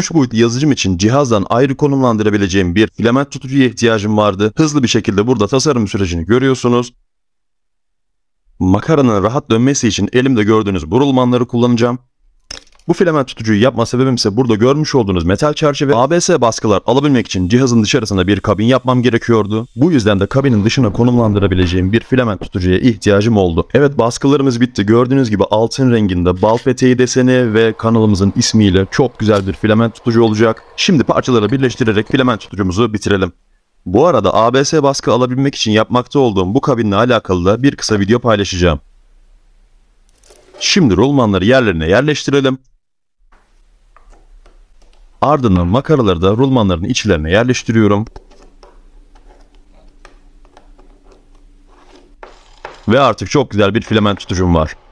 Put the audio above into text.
3 boyutlu yazıcım için cihazdan ayrı konumlandırabileceğim bir filament tutucuya ihtiyacım vardı. Hızlı bir şekilde burada tasarım sürecini görüyorsunuz. Makaranın rahat dönmesi için elimde gördüğünüz bu kullanacağım. Bu filament tutucuyu yapma sebebim ise burada görmüş olduğunuz metal çerçeve ABS baskılar alabilmek için cihazın dışarısında bir kabin yapmam gerekiyordu. Bu yüzden de kabinin dışına konumlandırabileceğim bir filament tutucuya ihtiyacım oldu. Evet baskılarımız bitti. Gördüğünüz gibi altın renginde bal peteği deseni ve kanalımızın ismiyle çok güzel bir filament tutucu olacak. Şimdi parçaları birleştirerek filament tutucumuzu bitirelim. Bu arada ABS baskı alabilmek için yapmakta olduğum bu kabinle alakalı da bir kısa video paylaşacağım. Şimdi rulmanları yerlerine yerleştirelim Ardından makaraları da rulmanların içlerine yerleştiriyorum. Ve artık çok güzel bir filament tutucum var.